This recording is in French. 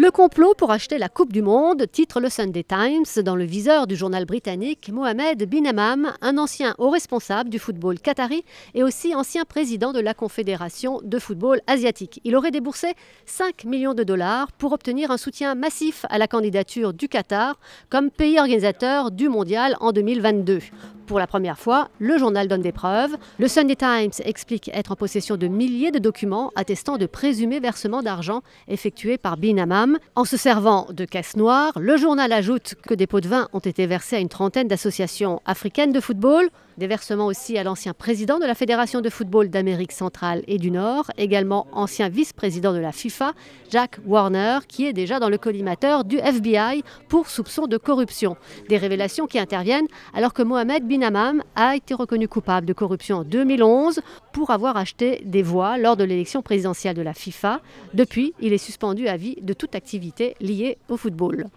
Le complot pour acheter la Coupe du Monde, titre le Sunday Times, dans le viseur du journal britannique Mohamed Bin un ancien haut responsable du football qatari et aussi ancien président de la Confédération de football asiatique. Il aurait déboursé 5 millions de dollars pour obtenir un soutien massif à la candidature du Qatar comme pays organisateur du mondial en 2022. Pour la première fois, le journal donne des preuves. Le Sunday Times explique être en possession de milliers de documents attestant de présumés versements d'argent effectués par Bin Hammam. En se servant de caisses noires, le journal ajoute que des pots de vin ont été versés à une trentaine d'associations africaines de football. Des versements aussi à l'ancien président de la Fédération de football d'Amérique centrale et du Nord, également ancien vice-président de la FIFA, Jack Warner, qui est déjà dans le collimateur du FBI pour soupçon de corruption. Des révélations qui interviennent alors que Mohamed Bin Hammam a été reconnu coupable de corruption en 2011 pour avoir acheté des voix lors de l'élection présidentielle de la FIFA. Depuis, il est suspendu à vie de toute activité liée au football.